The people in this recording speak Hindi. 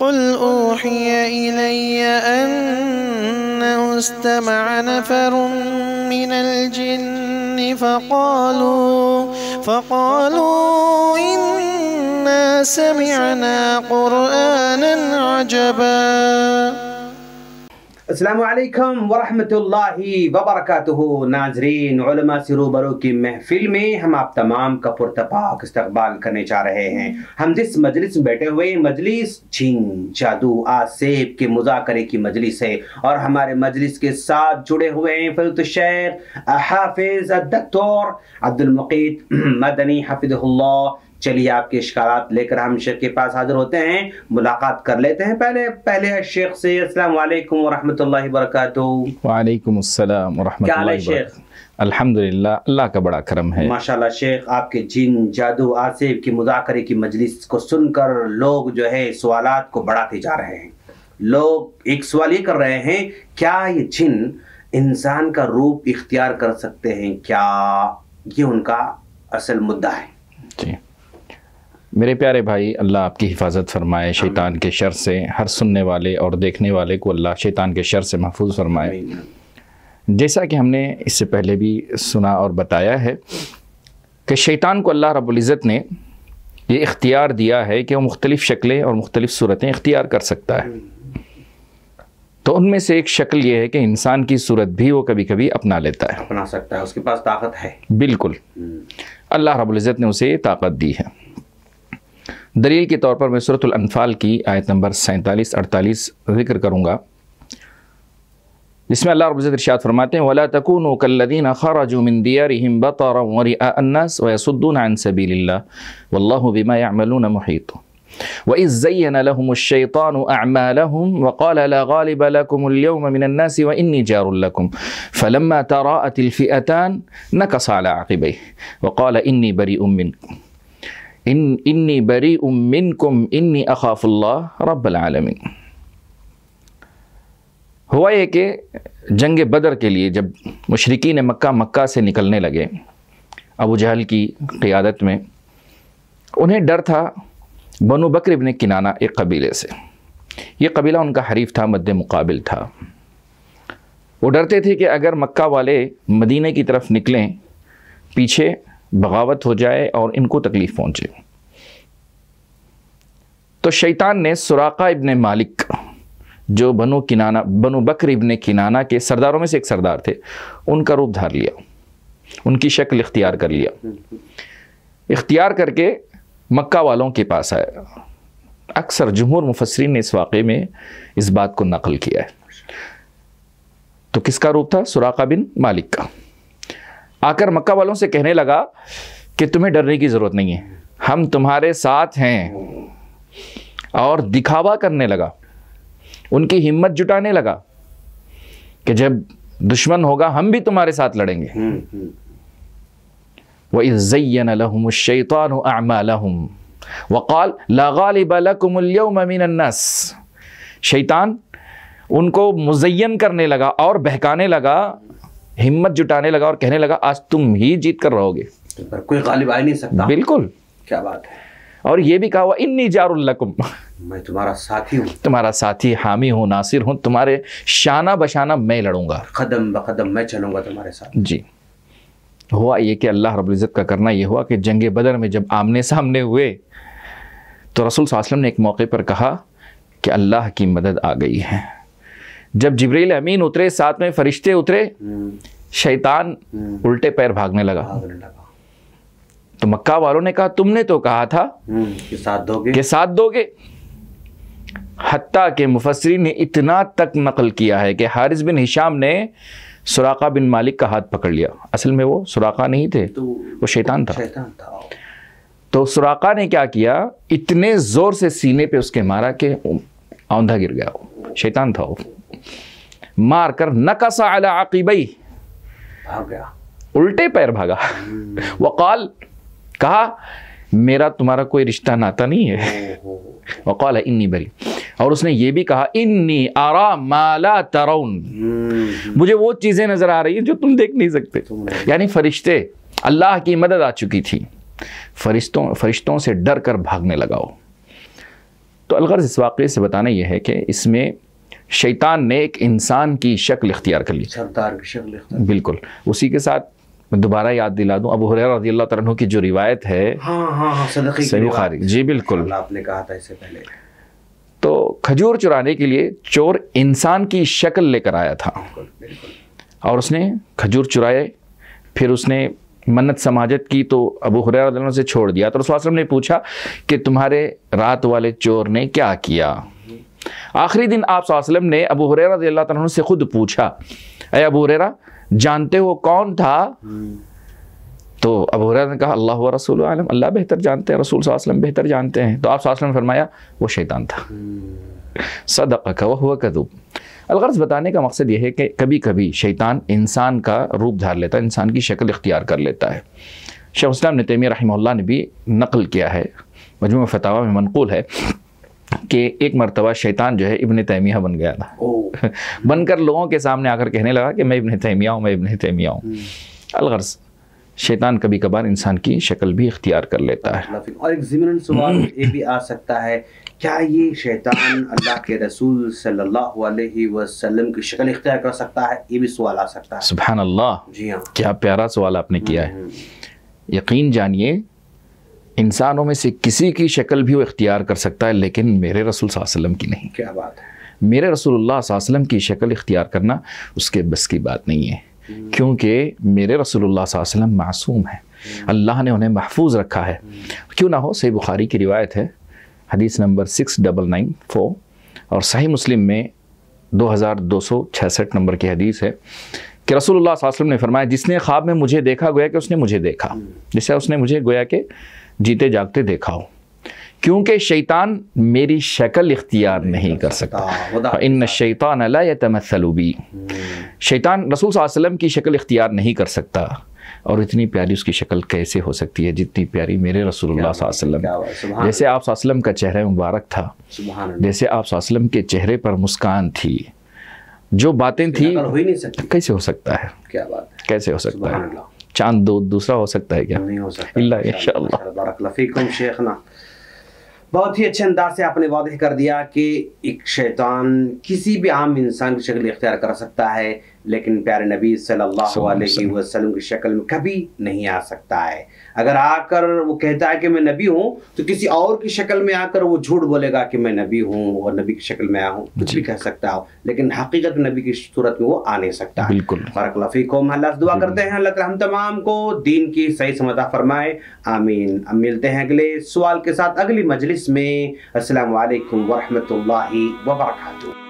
قل أوحي إلي أنه استمع نفر من الجن فقالوا فقالوا إنا سمعنا قرآنا عجبا असलकम वरहि वबरक नाजरीन की महफिल में हम आप तमाम का पुरतपाक इस्तबाल करने जा रहे हैं हम जिस मजलिस में बैठे हुए मजलिस छिन जादू आसेब के मुजाकरे की मजलिस है और हमारे मजलिस के साथ जुड़े हुए हैं फिलत शेर हाफिज अब्दुल अब्दुलमक़ीत मदनी हफिज़ल्ला चलिए आपके शिकार लेकर हम शेख के पास हाजिर होते हैं मुलाकात कर लेते हैं पहले पहले शेख से अस्सलाम वाले व वालेकुम शेख अल्हम्दुलिल्लाह अल्लाह का बड़ा करम है माशाल्लाह शेख आपके जिन जादू आसिफ की मुजाकरे की मजलिस को सुनकर लोग जो है सवालात को बढ़ाते जा रहे हैं लोग एक सवाल ये कर रहे हैं क्या ये जिन इंसान का रूप इख्तियार कर सकते हैं क्या ये उनका असल मुद्दा है जी मेरे प्यारे भाई अल्लाह आपकी हिफाजत फरमाए शैतान के शर से हर सुनने वाले और देखने वाले को अल्लाह शैतान के शर से महफूज फरमाए जैसा कि हमने इससे पहले भी सुना और बताया है कि शैतान को अल्लाह रबुल्ज़त ने ये इख्तियार दिया है कि वो मुख्तलिफ़ शक्लें और मुख्तलिफ़ सूरतें इख्तियार कर सकता है तो उनमें से एक शक्ल ये है कि इंसान की सूरत भी वो कभी कभी अपना लेता है अपना सकता है उसके पास ताकत है बिल्कुल हम्म। अल्लाह रब्ज़त ने उसे ताकत दी है دلیل کے طور پر میں صورت الانفال کی آیت نمبر 47-48 ذکر کروں گا جس میں رب العزت ارشاد فرماتين وَلَا تَكُونُوا كَالَّذِينَ خَرَجُوا مِن دِيَارِهِمْ بَطَرًا ورئاء النَّاسِ ويصدون عَن سَبِيلِ اللَّهِ وَاللَّهُ بِمَا يَعْمَلُونَ مُحِيطٌ وَإِذْ زَيَّنَ لَهُمُ الشَّيْطَانُ أَعْمَالَهُمْ وَقَالَ لَا غَالِبَ لَكُمُ الْيَوْمَ مِنَ النَّاسِ وَإِنِّي جَارٌ لَكُمْ فَلَمَّا تَرَاءَتِ الْفِئَتَانِ نَكَصَ عَلَى عَقِبَيْهِ وَقَالَ إِنِّي بَرِيءٌ مِنْكُمْ इन इन्नी बरी उमिन कुम इन्नी अखाफुल्ला रबालमिन हुआ ये कि जंग बदर के लिए जब ने मक्का मक्का से निकलने लगे अबू जहल की क़्यादत में उन्हें डर था बनु बकर इबन किनाना एक कबीले से ये कबीला उनका हरीफ था मद मुकाबिल था वो डरते थे कि अगर मक्का वाले मदीने की तरफ निकलें पीछे बगावत हो जाए और इनको तकलीफ पहुंचे तो शैतान ने सुराका इब्न मालिक जो बनु किनाना बनु बकर इब्ने किनाना के सरदारों में से एक सरदार थे उनका रूप धार लिया उनकी शक्ल इख्तियार कर लिया इख्तियार करके मक्का वालों के पास आया अक्सर जमहूर मुफसरीन ने इस वाक़े में इस बात को नकल किया है तो किसका रूप था सुराका बिन मालिक का आकर मक्का वालों से कहने लगा कि तुम्हें डरने की ज़रूरत नहीं है हम तुम्हारे साथ हैं और दिखावा करने लगा उनकी हिम्मत जुटाने लगा कि जब दुश्मन होगा हम भी तुम्हारे साथ लड़ेंगे हम्म, वज़यन शैतान वक़ाल शैतान उनको मुजयन करने लगा और बहकाने लगा हिम्मत जुटाने लगा और कहने लगा आज तुम ही जीत कर रहोगे पर कोई गालिब आ नहीं सकता बिल्कुल क्या बात है और ये भी कहा हुआ इन्नी जारुल्लकुम मैं तुम्हारा साथी हूँ तुम्हारा साथी हामी हूँ नासिर हूँ तुम्हारे शाना बशाना मैं लड़ूंगा कदम ब कदम मैं चलूंगा तुम्हारे साथ जी हुआ ये कि अल्लाह रब्ज़त का करना ये हुआ कि जंग बदर में जब आमने सामने हुए तो रसूल वसल्लम ने एक मौके पर कहा कि अल्लाह की मदद आ गई है जब जबरील अमीन उतरे साथ में फरिश्ते उतरे हम्म। शैतान हम्म। उल्टे पैर भागने लगा तो मक्का वालों ने कहा तुमने तो कहा था हम्म, कि साथ दोगे के साथ दोगे हत्ता के मुफसरी ने इतना तक नकल किया है कि हारिस बिन हिशाम ने सुराका बिन मालिक का हाथ पकड़ लिया असल में वो सुराका नहीं थे तो वो शैतान था शैतान था तो सुराका ने क्या किया इतने ज़ोर से सीने पे उसके मारा कि औंधा गिर गया वो शैतान था वो मारकर नकसा अला आकीबई भाग गया उल्टे पैर भागा हम्म। वकाल कहा मेरा तुम्हारा कोई रिश्ता नाता नहीं है वकाल है इन्नी बरी और उसने ये भी कहा इन्नी आरा माला तरौन हम्म। मुझे वो चीज़ें नज़र आ रही है जो तुम देख नहीं सकते यानी फरिश्ते अल्लाह की मदद आ चुकी थी फरिश्तों फरिश्तों से डर कर भागने लगाओ तो अलगर्ज इस वाक़े से बताना यह है कि इसमें शैतान ने एक इंसान की शक्ल इख्तियार कर ली सरदार की शक्ल बिल्कुल उसी के साथ मैं दोबारा याद दिला दूं अबू हुरैरा रजी अल्लाह तन की जो रिवायत है हाँ, हाँ, हाँ, सही जी बिल्कुल आपने कहा था इससे पहले तो खजूर चुराने के लिए चोर इंसान की शक्ल लेकर आया था और उसने खजूर चुराए फिर उसने मन्नत समाजत की तो अबू हुरैरा से छोड़ दिया तो रसुल्लम ने पूछा कि तुम्हारे रात वाले चोर ने क्या किया आखिरी दिन आप वसल्लम ने अबू हुरेरा रजी अल्लाह तन से खुद पूछा अरे अबू हुरेरा जानते हो कौन था तो अबू हुररा ने कहा अल्लाह रसूल आलम अल्लाह बेहतर जानते हैं रसूल वसल्लम बेहतर जानते हैं तो आप वसल्लम फरमाया वो शैतान था सदक का वह हुआ कदूब अलगर्ज बताने का मकसद यह है कि कभी कभी शैतान इंसान का रूप धार लेता है इंसान की शक्ल इख्तियार कर लेता है शेख इस्लाम ने तैमिया रही ने भी नकल किया है मजमू फतावा में मनकूल है कि एक मरतबा शैतान जो है इबन तैमिया बन गया था बनकर लोगों के सामने आकर कहने लगा कि मैं इबन तैमिया हूँ मैं इबन तैमिया हूँ हम्म। अलगर्ज शैतान कभी कभार इंसान की शक्ल भी इख्तियार कर लेता है और एक सवाल हम्म। ये भी आ सकता है क्या ये शैतान अल्लाह के रसूल सल्लल्लाहु अलैहि वसल्लम की शक्ल इख्तियार कर सकता है ये भी सवाल आ सकता है सुबह अल्लाह जी हाँ क्या प्यारा सवाल आपने किया है हम्म। यकीन जानिए इंसानों में से किसी की शक्ल भी वो इख्तियार कर सकता है लेकिन मेरे रसूल वसम की नहीं क्या बात है मेरे रसूलुल्लाह की शक्ल इख्तियार करना उसके बस की बात नहीं है क्योंकि मेरे रसूलुल्लाह मासूम है अल्लाह ने उन्हें महफूज रखा है क्यों ना हो सही बुखारी की रिवायत है हदीस number six double nine four और सही मुस्लिम में दो हज़ार दो सौ छियासठ नंबर की हदीस है कि रसोल्ला वसल्लम ने फरमाया जिसने ख्वाब में मुझे देखा गोया कि उसने मुझे देखा हम्म। जैसे उसने मुझे गोया कि जीते जागते देखा हो क्योंकि शैतान मेरी शक्ल इख्तियार नहीं कर सकता हाँ, इन शैतान अला तमसलूबी हम्म। शैतान रसूल वसलम की शक्ल इख्तियार नहीं कर सकता और इतनी प्यारी उसकी शक्ल कैसे हो सकती है जितनी प्यारी मेरे रसूल जैसे आप वसल्लम का चेहरा मुबारक था जैसे आप वसल्लम के चेहरे पर मुस्कान थी जो बातें थी हो ही नहीं सकती कैसे हो सकता है क्या बात कैसे हो सकता है चांद दो दूसरा हो सकता है क्या नहीं हो सकता बहुत ही अच्छे अंदाज से आपने वादे कर दिया कि एक शैतान किसी भी आम इंसान की शक्ल इख्तियार कर सकता है लेकिन प्यारे नबी सल्लल्लाहु अलैहि वसल्लम की शक्ल में कभी नहीं आ सकता है अगर आकर वो कहता है कि मैं नबी हूँ तो किसी और की शक्ल में आकर वो झूठ बोलेगा कि मैं नबी हूँ और नबी की शक्ल में आया हूँ कुछ भी कह सकता हो लेकिन हकीकत नबी की सूरत में वो आ नहीं सकता बिल्कुल बरकलफ़ी को अल्लाह दुआ करते हैं अल्लाह हम तमाम को दीन की सही समझा फरमाए आमीन अब मिलते हैं अगले सवाल के साथ अगली मजलिस में असल लाही वबरकू